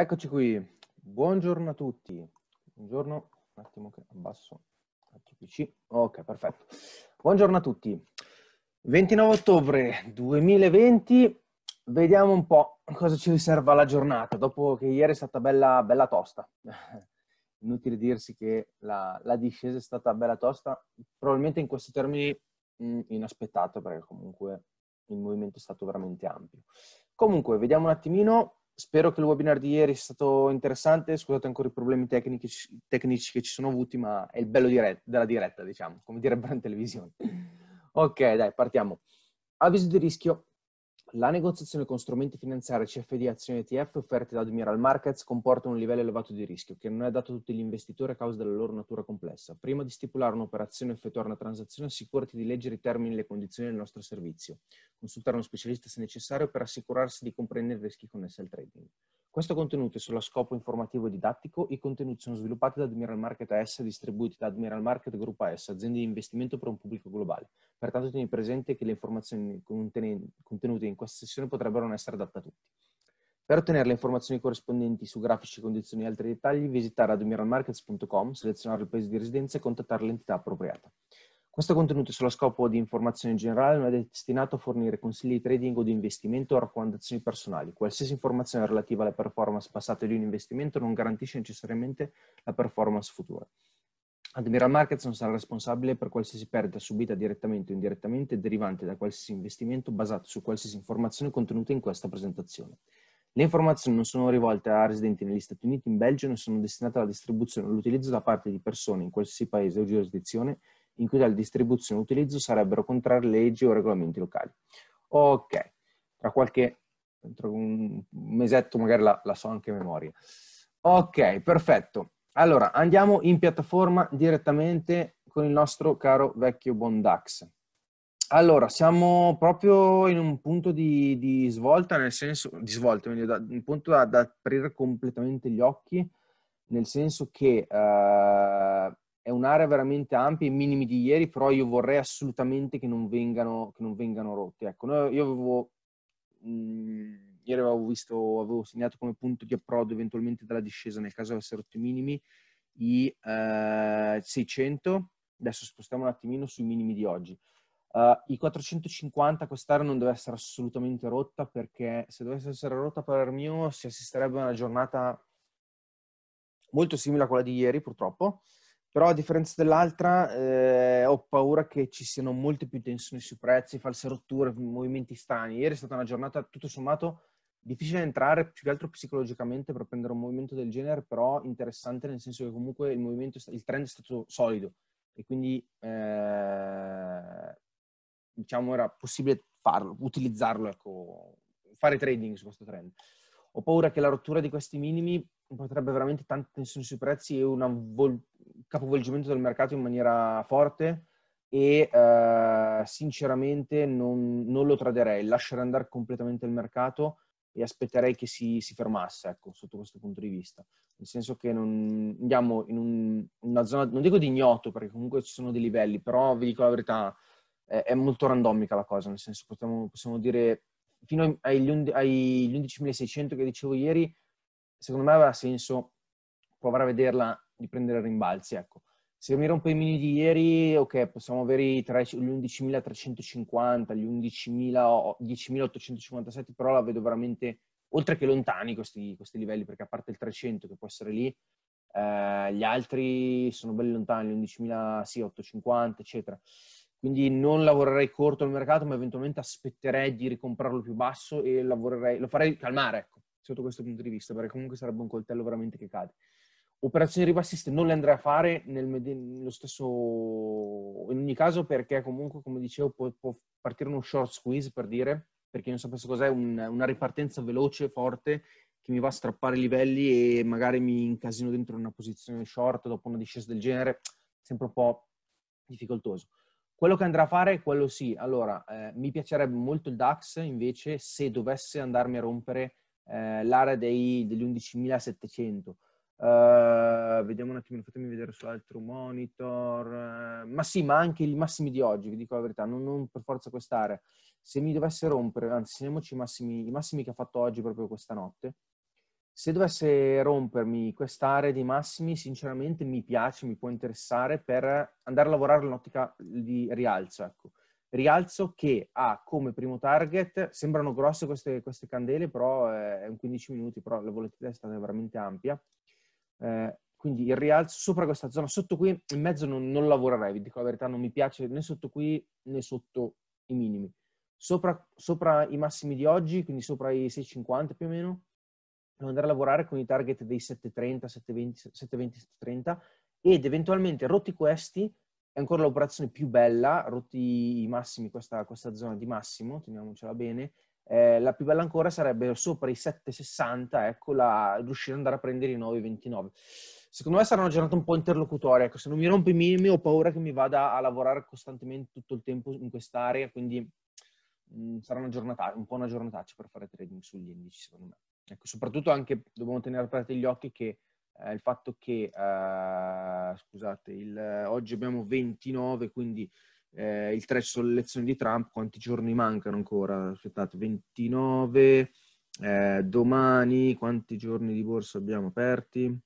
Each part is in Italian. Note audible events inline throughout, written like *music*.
Eccoci qui, buongiorno a tutti. Buongiorno, un attimo che abbasso PC. Ok, perfetto. Buongiorno a tutti. 29 ottobre 2020, vediamo un po' cosa ci riserva la giornata, dopo che ieri è stata bella, bella tosta. *laughs* Inutile dirsi che la, la discesa è stata bella tosta, probabilmente in questi termini mm, inaspettato, perché comunque il movimento è stato veramente ampio. Comunque, vediamo un attimino Spero che il webinar di ieri sia stato interessante, scusate ancora i problemi tecnici, tecnici che ci sono avuti, ma è il bello diretta, della diretta, diciamo, come direbbero in televisione. Ok, dai, partiamo. Avviso di rischio, la negoziazione con strumenti finanziari CFD azioni ETF offerti da Admiral Markets comporta un livello elevato di rischio che non è dato a tutti gli investitori a causa della loro natura complessa. Prima di stipulare un'operazione o effettuare una transazione, assicurati di leggere i termini e le condizioni del nostro servizio. Consultare uno specialista se necessario per assicurarsi di comprendere i rischi connessi al trading. Questo contenuto è solo a scopo informativo e didattico. I contenuti sono sviluppati da Admiral Market AS e distribuiti da Admiral Market Group AS, aziende di investimento per un pubblico globale. Pertanto tieni presente che le informazioni contenute in questa sessione potrebbero non essere adatte a tutti. Per ottenere le informazioni corrispondenti su grafici, condizioni e altri dettagli, visitare admiralmarkets.com, selezionare il paese di residenza e contattare l'entità appropriata. Questo contenuto è solo a scopo di informazione generale non è destinato a fornire consigli di trading o di investimento o raccomandazioni personali. Qualsiasi informazione relativa alla performance passata di un investimento non garantisce necessariamente la performance futura. Admiral Markets non sarà responsabile per qualsiasi perdita subita direttamente o indirettamente derivante da qualsiasi investimento basato su qualsiasi informazione contenuta in questa presentazione. Le informazioni non sono rivolte a residenti negli Stati Uniti, in Belgio e non sono destinate alla distribuzione o all'utilizzo da parte di persone in qualsiasi paese o giurisdizione in cui tale distribuzione utilizzo sarebbero contrarie leggi o regolamenti locali. Ok, tra qualche tra un mesetto magari la, la so anche a memoria. Ok, perfetto. Allora, andiamo in piattaforma direttamente con il nostro caro vecchio Bondax. Allora, siamo proprio in un punto di, di svolta, nel senso di svolta, quindi da, un punto da, da aprire completamente gli occhi, nel senso che eh, è un'area veramente ampia, i minimi di ieri, però io vorrei assolutamente che non vengano, che non vengano rotti. Ecco, io avevo, mh, mm, ieri avevo, visto, avevo segnato come punto di approdo eventualmente della discesa nel caso avessero rotti i minimi i eh, 600, adesso spostiamo un attimino sui minimi di oggi. Uh, I 450 quest'area non deve essere assolutamente rotta perché se dovesse essere rotta per mio si assisterebbe a una giornata molto simile a quella di ieri purtroppo però a differenza dell'altra eh, ho paura che ci siano molte più tensioni sui prezzi, false rotture, movimenti strani. Ieri è stata una giornata tutto sommato difficile da entrare, più che altro psicologicamente per prendere un movimento del genere, però interessante nel senso che comunque il movimento, il trend è stato solido e quindi eh, diciamo era possibile farlo, utilizzarlo, ecco, fare trading su questo trend. Ho paura che la rottura di questi minimi potrebbe veramente tanta tensione sui prezzi e un vol- capovolgimento del mercato in maniera forte e eh, sinceramente non, non, lo traderei, lascerei andare completamente il mercato e aspetterei che si, si, fermasse, ecco, sotto questo punto di vista. Nel senso che non andiamo in un, una zona, non dico di ignoto, perché comunque ci sono dei livelli, però vi dico la verità, è, è molto randomica la cosa, nel senso possiamo, possiamo dire fino agli, agli 11.600 che dicevo ieri, secondo me aveva senso provare a vederla di prendere rimbalzi. Ecco. Se mi rompo i mini di ieri, ok, possiamo avere i tre, gli 11.350, gli 11.857, però la vedo veramente oltre che lontani questi, questi, livelli, perché a parte il 300 che può essere lì, eh, gli altri sono belli lontani, gli 11.850, sì, eccetera. Quindi non lavorerei corto al mercato, ma eventualmente aspetterei di ricomprarlo più basso e lavorerei, lo farei calmare, ecco sotto questo punto di vista, perché comunque sarebbe un coltello veramente che cade. Operazioni ribassiste non le andrei a fare nel, nello stesso, in ogni caso, perché comunque, come dicevo, può, può partire uno short squeeze per dire, perché non sapesse cos'è, un, una ripartenza veloce, forte, che mi va a strappare i livelli e magari mi incasino dentro una posizione short dopo una discesa del genere, sempre un po' difficoltoso. Quello che andrà a fare, quello sì. Allora, eh, mi piacerebbe molto il DAX invece se dovesse andarmi a rompere eh, l'area dei, degli 11.700. Uh, eh, vediamo un attimo, fatemi vedere sull'altro monitor. Eh, ma sì, ma anche i massimi di oggi, vi dico la verità, non, non per forza quest'area. Se mi dovesse rompere, anzi, segniamoci i massimi, i massimi che ha fatto oggi proprio questa notte. Se dovesse rompermi quest'area dei massimi, sinceramente mi piace, mi può interessare per andare a lavorare l'ottica di rialzo, ecco rialzo che ha come primo target, sembrano grosse queste, queste candele, però eh, è un 15 minuti, però la volatilità è stata veramente ampia. Eh, quindi il rialzo sopra questa zona, sotto qui in mezzo non, non lavorerei, vi dico la verità, non mi piace né sotto qui né sotto i minimi. Sopra, sopra i massimi di oggi, quindi sopra i 6,50 più o meno, devo andare a lavorare con i target dei 7,30, 7,20, 7,30 ed eventualmente rotti questi è ancora l'operazione più bella, rotti i massimi, questa, questa zona di massimo, teniamocela bene, eh, la più bella ancora sarebbe sopra i 7,60, ecco, la, riuscire ad andare a prendere i 9,29. Secondo me sarà una giornata un po' interlocutoria, ecco, se non mi rompo i minimi ho paura che mi vada a lavorare costantemente tutto il tempo in quest'area, quindi mh, mm, sarà una giornata, un po' una giornataccia per fare trading sugli indici, secondo me. Ecco, soprattutto anche dobbiamo tenere aperti gli occhi che eh, il fatto che, eh, scusate, il, oggi abbiamo 29, quindi eh, il 3 sono elezioni di Trump, quanti giorni mancano ancora? Aspettate, 29, eh, domani quanti giorni di borsa abbiamo aperti?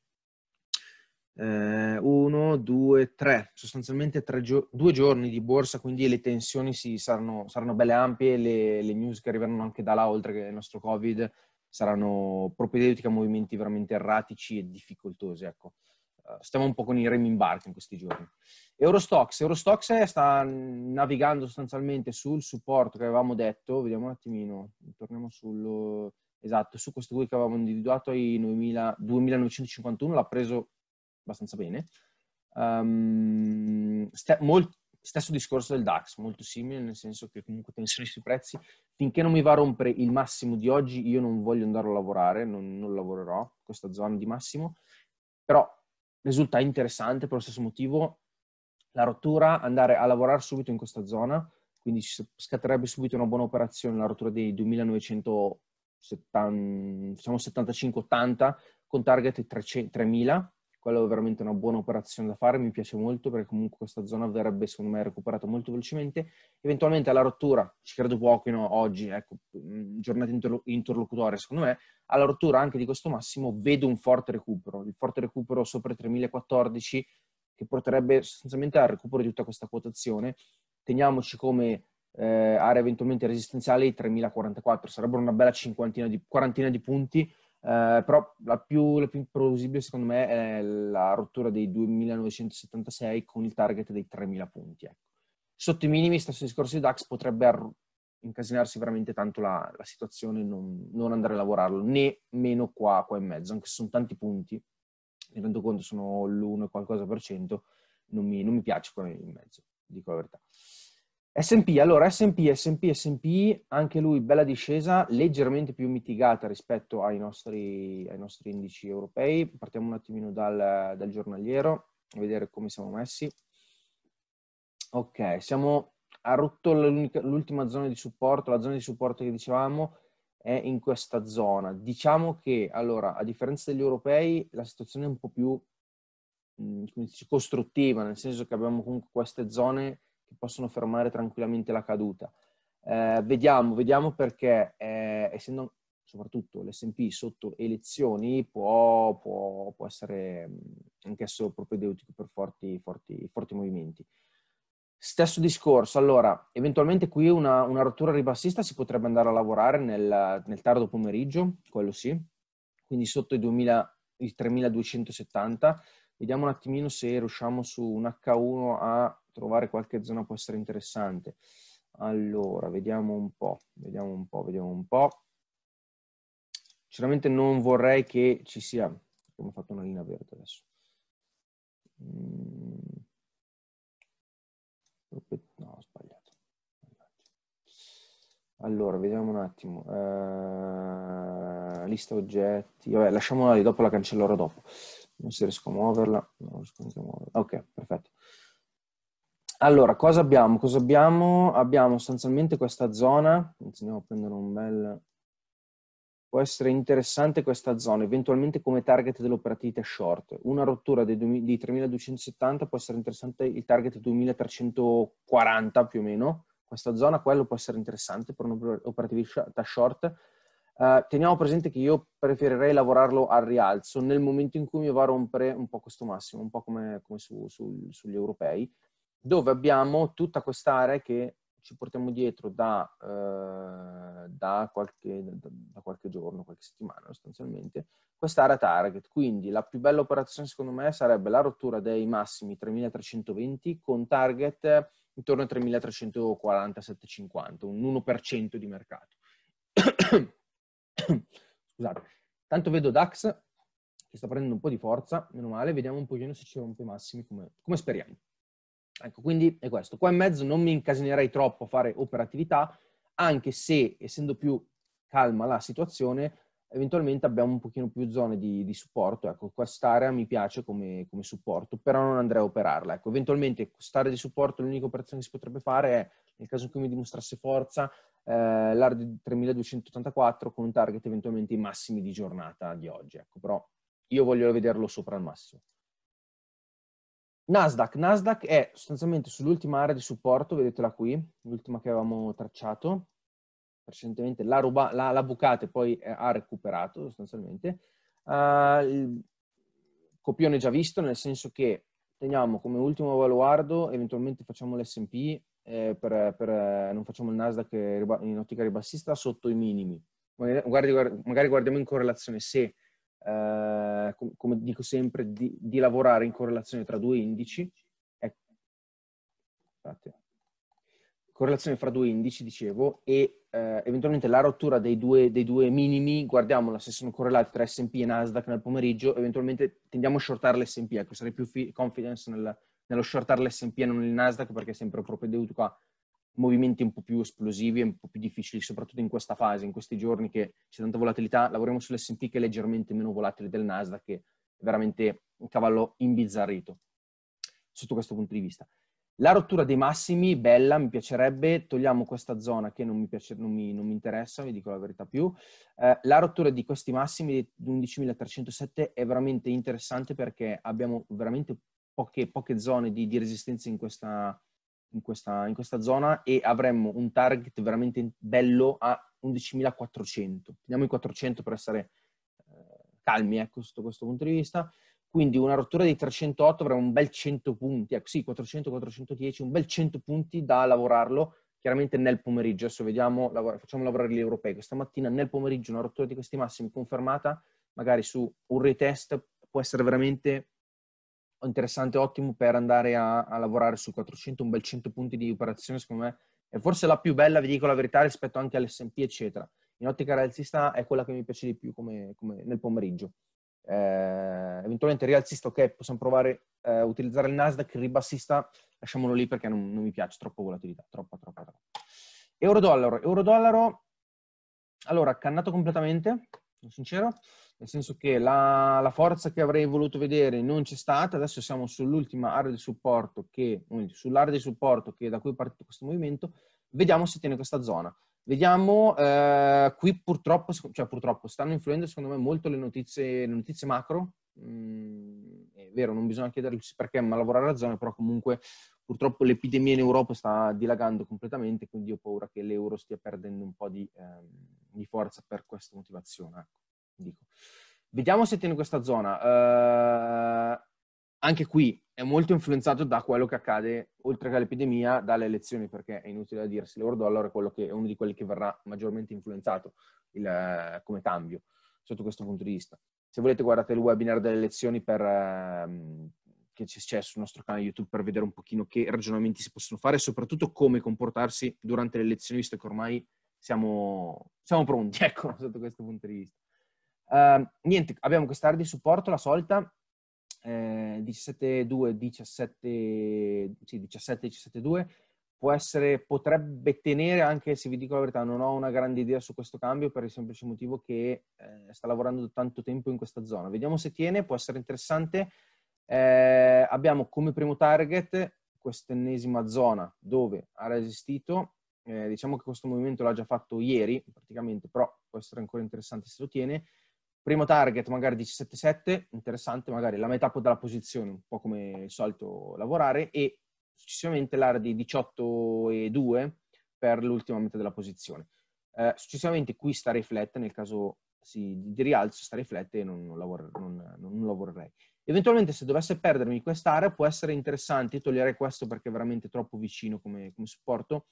1, 2, 3, sostanzialmente tre gio- due giorni di borsa, quindi le tensioni sì, saranno, saranno, belle ampie, le, le news che arriveranno anche da là, oltre che il nostro Covid, saranno propedeutiche a movimenti veramente erratici e difficoltosi. Ecco. Uh, stiamo un po' con i remi in barca in questi giorni. Eurostox. Eurostox eh, sta navigando sostanzialmente sul supporto che avevamo detto, vediamo un attimino, torniamo sul... Esatto, su questo qui che avevamo individuato ai 2000, 2951, l'ha preso abbastanza bene. Um, sta, stesso discorso del DAX, molto simile, nel senso che comunque tensione sui prezzi, finché non mi va a rompere il massimo di oggi, io non voglio andare a lavorare, non, non lavorerò in questa zona di massimo, però risulta interessante per lo stesso motivo la rottura, andare a lavorare subito in questa zona, quindi ci scatterebbe subito una buona operazione, la rottura dei 2975-80 diciamo con target 3000 quello è veramente una buona operazione da fare, mi piace molto perché comunque questa zona verrebbe secondo me recuperata molto velocemente. Eventualmente alla rottura, ci credo poco no, oggi, ecco, giornata interlocutoria secondo me, alla rottura anche di questo massimo vedo un forte recupero, il forte recupero sopra i 3014 che porterebbe sostanzialmente al recupero di tutta questa quotazione. Teniamoci come eh, area eventualmente resistenziale i 3044, sarebbero una bella cinquantina di, quarantina di punti eh, però la più, la più plausibile secondo me è la rottura dei 2976 con il target dei 3000 punti. Ecco. Sotto i minimi, stesso discorso di DAX potrebbe ar- incasinarsi veramente tanto la, la situazione, non, non, andare a lavorarlo, né meno qua, qua in mezzo, anche se sono tanti punti, mi rendo conto sono l'1 e qualcosa per cento, non mi, non mi piace qua in mezzo, dico la verità. S&P, allora S&P, S&P, S&P, anche lui bella discesa, leggermente più mitigata rispetto ai nostri, ai nostri indici europei. Partiamo un attimino dal, dal, giornaliero, a vedere come siamo messi. Ok, siamo a rotto l'ultima zona di supporto, la zona di supporto che dicevamo è in questa zona. Diciamo che, allora, a differenza degli europei, la situazione è un po' più mm, dice, costruttiva, nel senso che abbiamo comunque queste zone che possono fermare tranquillamente la caduta. Eh, vediamo, vediamo perché, eh, essendo soprattutto l'SP sotto elezioni, può, può, può essere mm, anch'esso propedeutico per forti, forti, forti movimenti. Stesso discorso, allora, eventualmente qui una, una, rottura ribassista si potrebbe andare a lavorare nel, nel tardo pomeriggio, quello sì, quindi sotto i, 2000, i 3270, Vediamo un attimino se riusciamo su un H1 a trovare qualche zona può essere interessante. Allora, vediamo un po', vediamo un po', vediamo un po'. Sinceramente non vorrei che ci sia... Abbiamo fatto una linea verde adesso. Mm. No, ho sbagliato. Allora, vediamo un attimo. Uh, lista oggetti. Vabbè, lasciamola lì, dopo la cancellerò dopo non si riesco a muoverla, non riesco a muoverla. Ok, perfetto. Allora, cosa abbiamo? Cosa abbiamo? Abbiamo sostanzialmente questa zona, andiamo a prendere un bel... Può essere interessante questa zona, eventualmente come target dell'operatività short. Una rottura di 3270 può essere interessante il target 2340 più o meno. Questa zona, quello può essere interessante per un'operatività short eh, teniamo presente che io preferirei lavorarlo al rialzo nel momento in cui mi va a rompere un po' questo massimo, un po' come, come su, su, sugli europei, dove abbiamo tutta quest'area che ci portiamo dietro da, uh, da, qualche, da, da, qualche, giorno, qualche settimana sostanzialmente, quest'area target. Quindi la più bella operazione secondo me sarebbe la rottura dei massimi 3320 con target intorno a 3340-750, un 1% di mercato. *coughs* Scusate. Tanto vedo Dax che sta prendendo un po' di forza, meno male, vediamo un pochino se ci rompe i massimi come, come speriamo. Ecco, quindi è questo. Qua in mezzo non mi incasinerei troppo a fare operatività, anche se, essendo più calma la situazione, eventualmente abbiamo un pochino più zone di, di supporto. Ecco, quest'area mi piace come, come, supporto, però non andrei a operarla. Ecco, eventualmente quest'area di supporto l'unica operazione che si potrebbe fare è nel caso in cui mi dimostrasse forza, eh, l'ARD 3284 con un target eventualmente i massimi di giornata di oggi. Ecco, però io voglio vederlo sopra al massimo. Nasdaq. Nasdaq è sostanzialmente sull'ultima area di supporto, vedetela qui, l'ultima che avevamo tracciato. precedentemente, l'ha, ruba, la, la bucate poi ha recuperato sostanzialmente. Uh, copione già visto, nel senso che teniamo come ultimo baluardo, eventualmente facciamo l'SP eh, per, per, eh, non facciamo il Nasdaq in ottica ribassista sotto i minimi. Magari, magari guardiamo in correlazione se, eh, com, come dico sempre, di, di, lavorare in correlazione tra due indici. Ecco. Correlazione fra due indici, dicevo, e eh, eventualmente la rottura dei due, dei due minimi, guardiamola se sono correlati tra S&P e Nasdaq nel pomeriggio, eventualmente tendiamo a shortare l'S&P, ecco, sarei più confidence nel, nello shortare l'S&P e non il Nasdaq perché è sempre propedeutico a movimenti un po' più esplosivi e un po' più difficili, soprattutto in questa fase, in questi giorni che c'è tanta volatilità, lavoriamo sull'S&P che è leggermente meno volatile del Nasdaq, che è veramente un cavallo imbizzarrito sotto questo punto di vista. La rottura dei massimi, bella, mi piacerebbe, togliamo questa zona che non mi, piace, non mi, non mi interessa, vi dico la verità più. Eh, la rottura di questi massimi di 11.307 è veramente interessante perché abbiamo veramente poche, poche zone di, di resistenza in questa, in questa, in questa, zona e avremmo un target veramente bello a 11.400. Teniamo i 400 per essere eh, calmi ecco, sotto questo punto di vista. Quindi una rottura di 308 avremmo un bel 100 punti, ecco sì, 400-410, un bel 100 punti da lavorarlo chiaramente nel pomeriggio. Adesso vediamo, facciamo lavorare gli europei. Questa mattina nel pomeriggio una rottura di questi massimi confermata, magari su un retest, può essere veramente interessante, ottimo per andare a, a, lavorare su 400, un bel 100 punti di operazione secondo me è forse la più bella, vi dico la verità, rispetto anche all'S&P eccetera. In ottica rialzista è quella che mi piace di più come, come nel pomeriggio. Eh, eventualmente rialzista, ok, possiamo provare a eh, utilizzare il Nasdaq, il ribassista lasciamolo lì perché non, non mi piace, troppo volatilità, troppa, troppa, troppa. Euro-dollaro, euro-dollaro, allora, cannato completamente, sono sincero, nel senso che la, la, forza che avrei voluto vedere non c'è stata, adesso siamo sull'ultima area di supporto che, sull'area di supporto che da cui è partito questo movimento, vediamo se tiene questa zona. Vediamo, eh, qui purtroppo, cioè purtroppo, stanno influendo secondo me molto le notizie, le notizie macro, mm, è vero, non bisogna chiedersi perché, ma lavorare a zona, però comunque purtroppo l'epidemia in Europa sta dilagando completamente, quindi ho paura che l'euro stia perdendo un po' di, eh, di forza per questa motivazione. Ecco dico. Vediamo se tiene questa zona. Uh, anche qui è molto influenzato da quello che accade, oltre che all'epidemia, dalle elezioni, perché è inutile da dirsi, l'euro dollaro è, che, è uno di quelli che verrà maggiormente influenzato il, eh, come cambio, sotto questo punto di vista. Se volete guardate il webinar delle elezioni per, um, che c'è sul nostro canale YouTube per vedere un pochino che ragionamenti si possono fare e soprattutto come comportarsi durante le elezioni, visto che ormai siamo, siamo pronti, *laughs* ecco, sotto questo punto di vista. Uh, niente, abbiamo quest'area di supporto, la solita, eh, 17.2, 17.17.2, sì, 17.2, può essere, potrebbe tenere anche, se vi dico la verità, non ho una grande idea su questo cambio per il semplice motivo che eh, sta lavorando tanto tempo in questa zona. Vediamo se tiene, può essere interessante. Eh, abbiamo come primo target quest'ennesima zona dove ha resistito. Eh, diciamo che questo movimento l'ha già fatto ieri, praticamente, però può essere ancora interessante se lo tiene primo target magari 17-7, interessante, magari la metà della posizione, un po' come solito lavorare, e successivamente l'area di 18-2 per l'ultima metà della posizione. Eh, successivamente qui sta riflette, nel caso sì, di rialzo sta riflette e non, non, lavor- non, non lavorerei. Eventualmente se dovesse perdermi quest'area può essere interessante, io toglierei questo perché è veramente troppo vicino come, come supporto,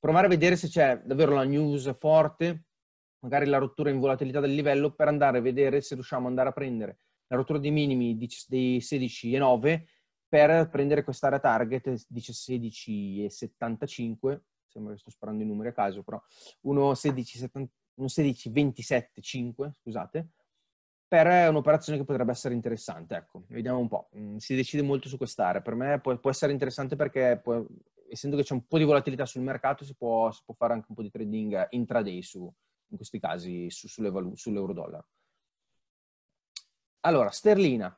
provare a vedere se c'è davvero la news forte, magari la rottura in volatilità del livello per andare a vedere se riusciamo ad andare a prendere la rottura dei minimi di, dei 16,9 per prendere quest'area target 16,75 sembra che sto sparando i numeri a caso però 1,16,27,5 scusate per un'operazione che potrebbe essere interessante ecco vediamo un po' mm, si decide molto su quest'area per me può, può essere interessante perché può, essendo che c'è un po' di volatilità sul mercato si può, si può fare anche un po' di trading intraday su, in questi casi su, sulle valu- sull'euro-dollaro. Allora, sterlina.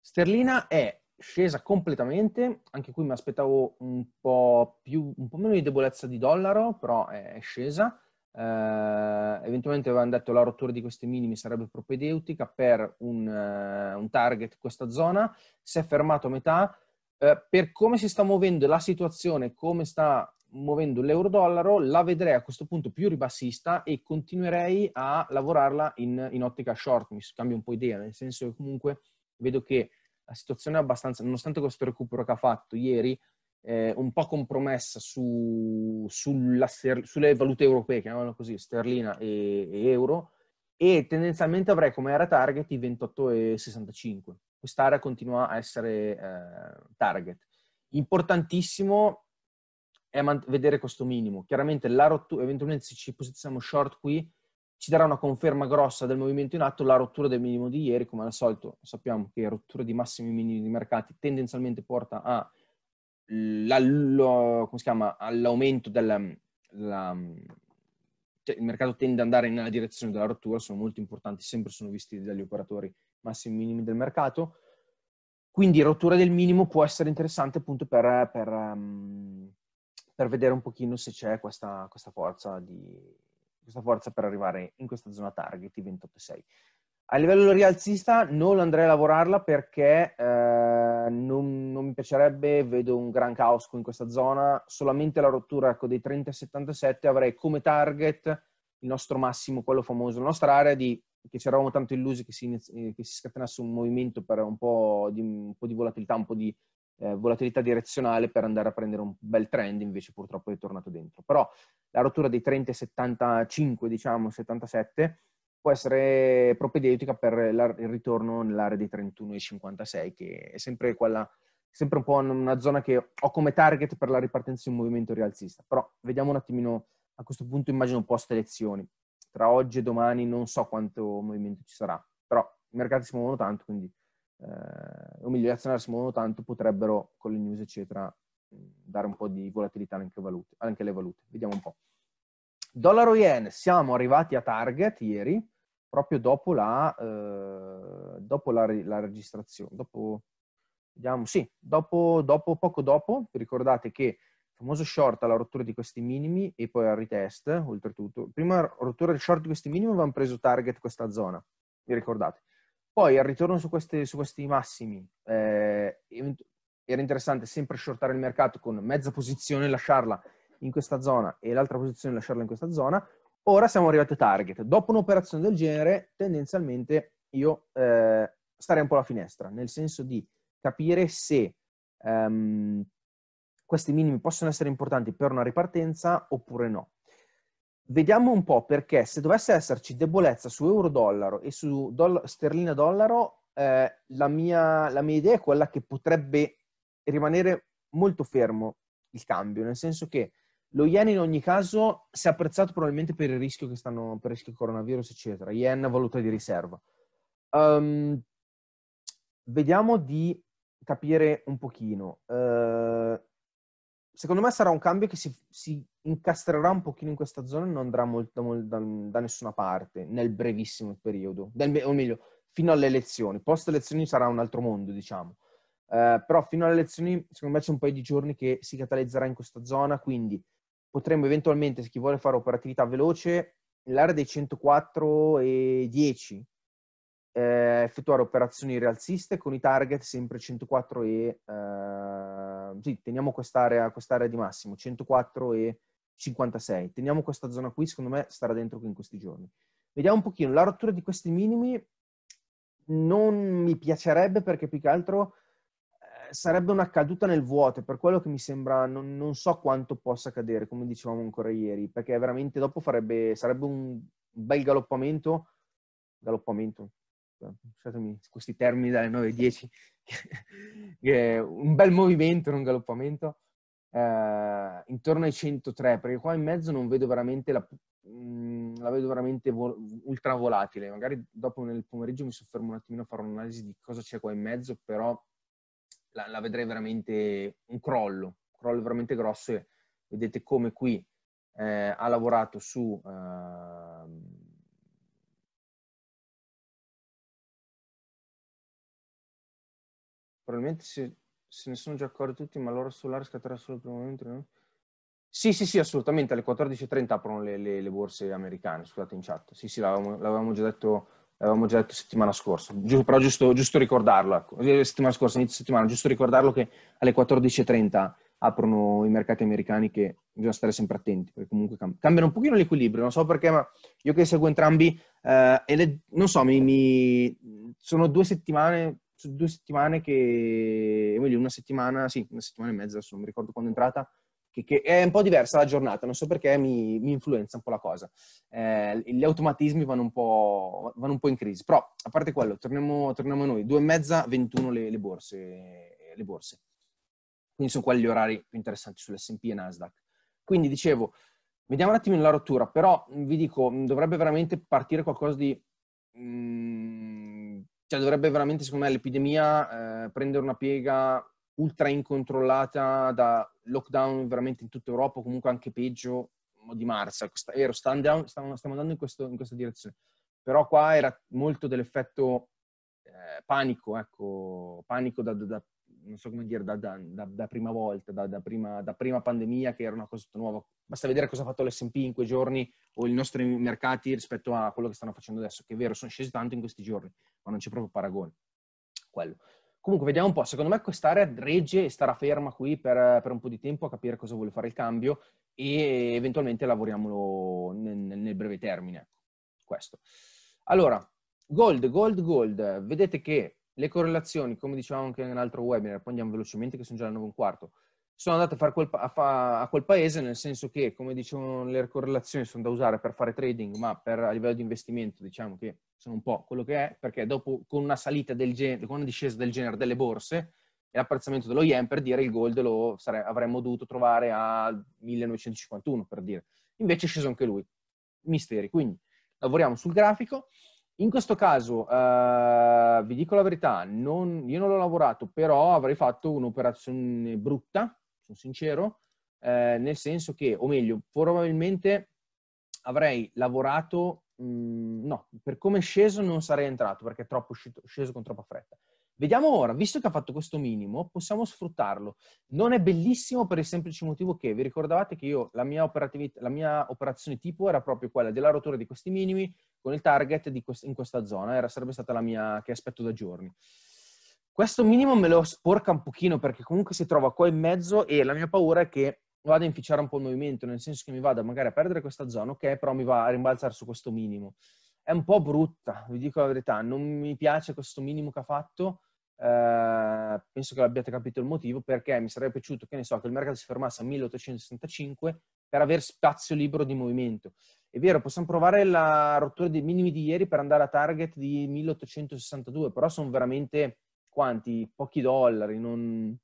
Sterlina è scesa completamente, anche qui mi aspettavo un po, più, un po meno di debolezza di dollaro, però è scesa. Uh, eventualmente avevano detto la rottura di questi minimi sarebbe propedeutica per un, uh, un target questa zona, si è fermato a metà. Uh, per come si sta muovendo la situazione, come sta muovendo l'euro-dollaro, la vedrei a questo punto più ribassista e continuerei a lavorarla in, in ottica short, mi cambio un po' idea, nel senso che comunque vedo che la situazione è abbastanza, nonostante questo recupero che ha fatto ieri, eh, un po' compromessa su, sulla, sulle valute europee, chiamiamolo così, sterlina e, e, euro, e tendenzialmente avrei come area target i 28,65. Quest'area continua a essere eh, target. Importantissimo è vedere questo minimo. Chiaramente la rottura, eventualmente se ci posizioniamo short qui, ci darà una conferma grossa del movimento in atto la rottura del minimo di ieri, come al solito sappiamo che rottura di massimi minimi di mercati tendenzialmente porta a chiama, all'aumento del mm, mm, cioè il mercato tende ad andare nella direzione della rottura, sono molto importanti, sempre sono visti dagli operatori massimi minimi del mercato. Quindi rottura del minimo può essere interessante appunto per, per, mm, per vedere un pochino se c'è questa, questa, forza, di, questa forza, per arrivare in questa zona target di 28,6. A livello rialzista non andrei a lavorarla perché eh, non, non, mi piacerebbe, vedo un gran caos in questa zona, solamente la rottura ecco, dei 30,77 avrei come target il nostro massimo, quello famoso, la nostra area di che ci eravamo tanto illusi che si, che si scatenasse un movimento per un po, di, un po' di volatilità, un po' di eh, volatilità direzionale per andare a prendere un bel trend, invece purtroppo è tornato dentro. Però la rottura dei 30,75, diciamo 77, può essere propedeutica per la, il ritorno nell'area dei 31,56, che è sempre quella sempre un po' una zona che ho come target per la ripartenza di un movimento rialzista. Però vediamo un attimino, a questo punto immagino post elezioni. Tra oggi e domani non so quanto movimento ci sarà, però i mercati si muovono tanto, quindi eh, o meglio le azioni al mondo tanto potrebbero con le news eccetera dare un po' di volatilità anche, valute, anche alle valute. Vediamo un po'. Dollaro yen, siamo arrivati a target ieri, proprio dopo la, eh, dopo la, la registrazione, dopo, vediamo, sì, dopo, dopo, poco dopo, vi ricordate che famoso short alla rottura di questi minimi e poi al retest, oltretutto. Prima rottura del short di questi minimi avevamo preso target questa zona, vi ricordate? Poi al ritorno su, queste, su questi massimi, eh, era interessante sempre shortare il mercato con mezza posizione, lasciarla in questa zona e l'altra posizione lasciarla in questa zona. Ora siamo arrivati a target. Dopo un'operazione del genere, tendenzialmente io eh, starei un po' alla finestra, nel senso di capire se um, questi minimi possono essere importanti per una ripartenza oppure no vediamo un po' perché se dovesse esserci debolezza su euro-dollaro e su doll- sterlina-dollaro, eh, la, mia, la mia idea è quella che potrebbe rimanere molto fermo il cambio, nel senso che lo yen in ogni caso si è apprezzato probabilmente per il rischio che stanno, per il rischio coronavirus, eccetera. Yen valuta di riserva. Um, vediamo di capire un pochino. Uh, secondo me sarà un cambio che si, si, incastrerà un pochino in questa zona e non andrà molto, molto da, da, nessuna parte nel brevissimo periodo, del, o meglio, fino alle elezioni. Post elezioni sarà un altro mondo, diciamo. Eh, però fino alle elezioni, secondo me c'è un paio di giorni che si catalizzerà in questa zona, quindi potremmo eventualmente, se chi vuole fare operatività veloce, nell'area dei 104 e 10, eh, effettuare operazioni rialziste con i target sempre 104 e eh, sì, teniamo quest'area, quest'area di massimo, 104 e 56. Teniamo questa zona qui, secondo me starà dentro qui in questi giorni. Vediamo un pochino, la rottura di questi minimi non mi piacerebbe perché più che altro eh, sarebbe una caduta nel vuoto, per quello che mi sembra, non, non, so quanto possa cadere, come dicevamo ancora ieri, perché veramente dopo farebbe, sarebbe un bel galoppamento, galoppamento, scusatemi questi termini dalle 9.10, *laughs* un bel movimento, un galoppamento, eh, intorno ai 103, perché qua in mezzo non vedo veramente la, mh, mm, la vedo veramente vo- ultra volatile. Magari dopo nel pomeriggio mi soffermo un attimino a fare un'analisi di cosa c'è qua in mezzo, però la, la vedrei veramente un crollo, un crollo veramente grosso e vedete come qui eh, ha lavorato su... Eh, probabilmente se, se ne sono già accorti tutti, ma l'ora solare scatterà solo per il momento, no? Sì, sì, sì, assolutamente, alle 14.30 aprono le, le, le, borse americane, scusate in chat. Sì, sì, l'avevamo, l'avevamo già detto l'avevamo già detto settimana scorsa, Giù, però giusto, giusto, ricordarlo, eh, settimana scorsa, inizio settimana, giusto ricordarlo che alle 14.30 aprono i mercati americani che bisogna stare sempre attenti, perché comunque cambiano un pochino l'equilibrio, non so perché, ma io che seguo entrambi, eh, le, non so, mi, mi, sono due settimane, sono due settimane che, voglio una settimana, sì, una settimana e mezza, adesso non mi ricordo quando è entrata, che, che, è un po' diversa la giornata, non so perché mi, mi influenza un po' la cosa. Eh, gli automatismi vanno un, vanno un, po', in crisi, però a parte quello, torniamo, torniamo a noi, due e mezza, 21 le, le, borse, le borse. Quindi sono quelli gli orari più interessanti sull'S&P e Nasdaq. Quindi dicevo, vediamo un attimo la rottura, però vi dico, dovrebbe veramente partire qualcosa di... Mm, cioè dovrebbe veramente, secondo me, l'epidemia eh, prendere una piega ultra incontrollata da lockdown veramente in tutta Europa, comunque anche peggio di Marsa. Questa, ecco, ero stand down, stiamo, stiamo andando in, questo, in, questa direzione. Però qua era molto dell'effetto eh, panico, ecco, panico da, da, non so come dire, da, da, da, da prima volta, prima, da, prima, pandemia, che era una cosa nuova. Basta vedere cosa ha fatto l'SP in quei giorni o i nostri mercati rispetto a quello che stanno facendo adesso, che è vero, sono scesi tanto in questi giorni, ma non c'è proprio paragone. Quello. Comunque, vediamo un po'. Secondo me quest'area regge e starà ferma qui per, per, un po' di tempo a capire cosa vuole fare il cambio e eventualmente lavoriamolo nel, nel breve termine. Questo. Allora, gold, gold, gold. Vedete che le correlazioni, come dicevamo anche nell'altro webinar, poi andiamo velocemente che sono già alle 9 e un quarto, sono andate a, far quel, a, fa, a quel paese nel senso che, come dicevano, le correlazioni sono da usare per fare trading, ma per, a livello di investimento diciamo che sono un po' quello che è, perché dopo con una salita del genere, con una discesa del genere delle borse, e l'apprezzamento dello yen per dire il gold lo sare- avremmo dovuto trovare a 1951 per dire invece è sceso anche lui misteri quindi lavoriamo sul grafico in questo caso, eh, vi dico la verità, non, io non l'ho lavorato, però avrei fatto un'operazione brutta, sono sincero, eh, nel senso che, o meglio, probabilmente avrei lavorato, mh, mm, no, per come è sceso non sarei entrato perché è troppo sceso con troppa fretta. Vediamo ora, visto che ha fatto questo minimo, possiamo sfruttarlo. Non è bellissimo per il semplice motivo che, vi ricordavate che io, la mia, la mia operazione tipo era proprio quella della rottura di questi minimi con il target quest in questa zona, era, sarebbe stata la mia che aspetto da giorni. Questo minimo me lo sporca un pochino perché comunque si trova qua in mezzo e la mia paura è che vada a inficiare un po' il movimento, nel senso che mi vada magari a perdere questa zona, ok, però mi va a rimbalzare su questo minimo. È un po' brutta, vi dico la verità, non mi piace questo minimo che ha fatto, eh, penso che abbiate capito il motivo, perché mi sarebbe piaciuto che, ne so, che il mercato si fermasse a 1865 per avere spazio libero di movimento. È vero, possiamo provare la rottura dei minimi di ieri per andare a target di 1862, però sono veramente quanti? Pochi dollari, non,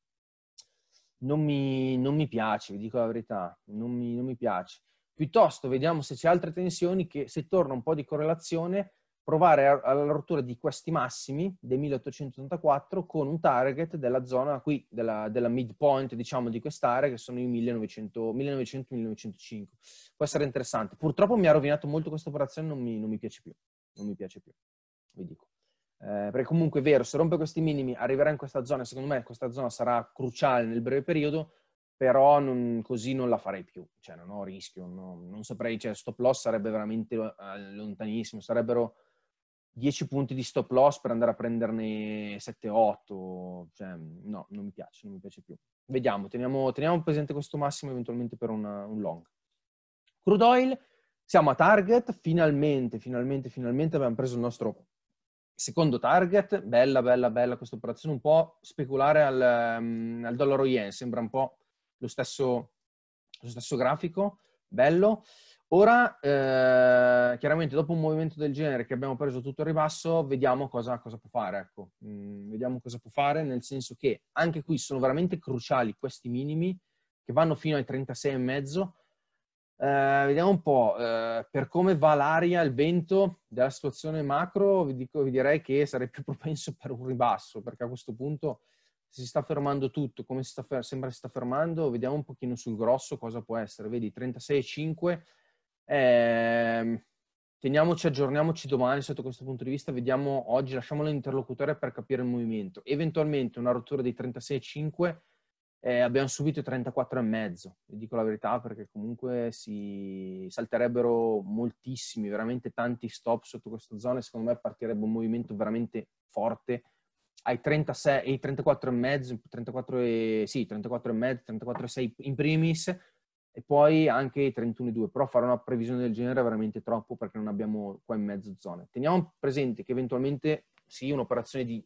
non, mi, non mi, piace, vi dico la verità, non mi, non mi piace. Piuttosto vediamo se c'è altre tensioni che se torna un po' di correlazione provare alla rottura di questi massimi del 1884 con un target della zona qui, della, della midpoint diciamo di quest'area che sono i 1900-1905. Può essere interessante. Purtroppo mi ha rovinato molto questa operazione, non mi, non mi piace più. Non mi piace più, vi dico. Eh, perché comunque è vero, se rompe questi minimi arriverà in questa zona, secondo me questa zona sarà cruciale nel breve periodo, però non, così non la farei più, cioè non ho rischio, non, non saprei, cioè stop loss sarebbe veramente eh, lontanissimo, sarebbero 10 punti di stop loss per andare a prenderne 7-8, cioè, no, non mi piace, non mi piace più. Vediamo, teniamo, teniamo presente questo massimo eventualmente per una, un long. Crude oil, siamo a target, finalmente, finalmente, finalmente abbiamo preso il nostro secondo target, bella, bella, bella questa operazione, un po' speculare al, mm, al dollaro yen, sembra un po' lo stesso, lo stesso grafico, bello. Ora, eh, chiaramente, dopo un movimento del genere che abbiamo preso tutto il ribasso, vediamo cosa, cosa può fare. Ecco. Mm, vediamo cosa può fare, nel senso che anche qui sono veramente cruciali questi minimi che vanno fino ai 36,5. Eh, vediamo un po' eh, per come va l'aria, il vento della situazione macro, vi, dico, vi direi che sarei più *laughs* propenso per un ribasso, perché a questo punto si sta fermando tutto, come si sta, sembra si sta fermando, vediamo un pochino sul grosso cosa può essere. Vedi, 36,5 eh, teniamoci, aggiorniamoci domani sotto questo punto di vista, vediamo oggi, lasciamo l'interlocutore per capire il movimento. Eventualmente una rottura dei 36,5 eh, abbiamo subito 34,5, vi dico la verità perché comunque si salterebbero moltissimi, veramente tanti stop sotto questa zona secondo me partirebbe un movimento veramente forte ai 36 ai 34,5, 34 e, sì, 34,5, 34,6 in primis e poi anche i 31,2, però fare una previsione del genere è veramente troppo perché non abbiamo qua in mezzo zone. Teniamo presente che eventualmente sì, un'operazione di,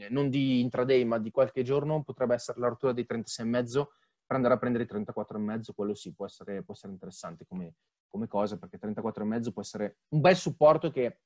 eh, non di intraday, ma di qualche giorno potrebbe essere la rottura dei 36,5 per andare a prendere i 34,5, quello sì, può essere, può essere interessante come, come, cosa, perché 34,5 può essere un bel supporto che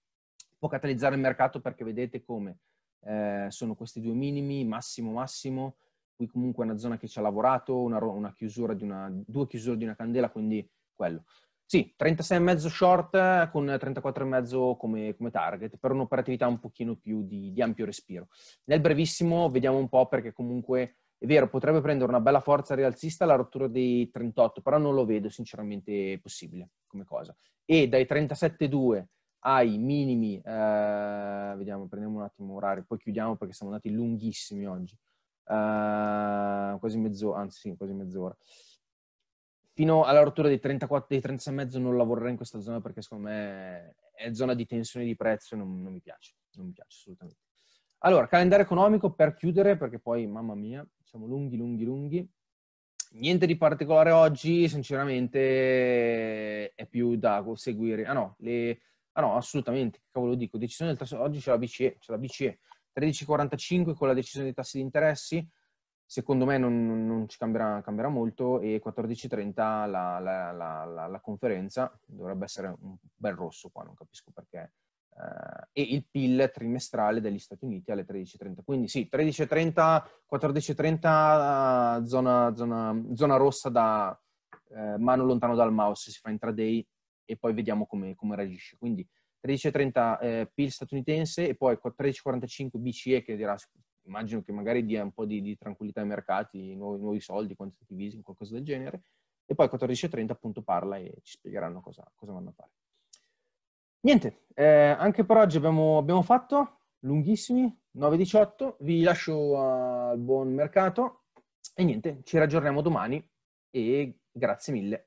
può catalizzare il mercato perché vedete come eh, sono questi due minimi, massimo massimo, qui comunque è una zona che ci ha lavorato, una, una chiusura di una, due chiusure di una candela, quindi quello. Sì, 36,5 short eh, con 34,5 come, come target, per un'operatività un pochino più di, di, ampio respiro. Nel brevissimo vediamo un po' perché comunque, è vero, potrebbe prendere una bella forza rialzista la rottura dei 38, però non lo vedo sinceramente possibile come cosa. E dai 37,2 ai minimi, eh, vediamo, prendiamo un attimo orario, poi chiudiamo perché siamo andati lunghissimi oggi uh, quasi mezz'ora, anzi sì, quasi mezz'ora. Fino alla rottura dei 34, dei 36,5 non lavorerei in questa zona perché secondo me è zona di tensione di prezzo e non, non mi piace, non mi piace assolutamente. Allora, calendario economico per chiudere perché poi, mamma mia, siamo lunghi, lunghi, lunghi. Niente di particolare oggi, sinceramente è più da seguire. Ah no, le, ah no assolutamente, cavolo dico, decisione del tasso, oggi c'è la BCE, c'è la BCE. 13,45 con la decisione dei tassi di interessi, secondo me non, non ci cambierà, cambierà, molto e 14.30 la, la, la, la, conferenza dovrebbe essere un bel rosso qua, non capisco perché. Uh, e il PIL trimestrale degli Stati Uniti alle 13.30. Quindi sì, 13.30, 14.30 uh, zona, zona, zona, rossa da uh, eh, mano lontano dal mouse, si fa intraday e poi vediamo come, come reagisce. Quindi 13,30 eh, PIL statunitense e poi 13,45 BCE che dirà, immagino che magari dia un po' di, di tranquillità ai mercati, nuovi, nuovi soldi, quantitative easing, qualcosa del genere, e poi 14.30 appunto parla e ci spiegheranno cosa, cosa vanno a fare. Niente, eh, anche per oggi abbiamo, abbiamo fatto, lunghissimi, 9.18, vi lascio al buon mercato e niente, ci raggiorniamo domani e grazie mille.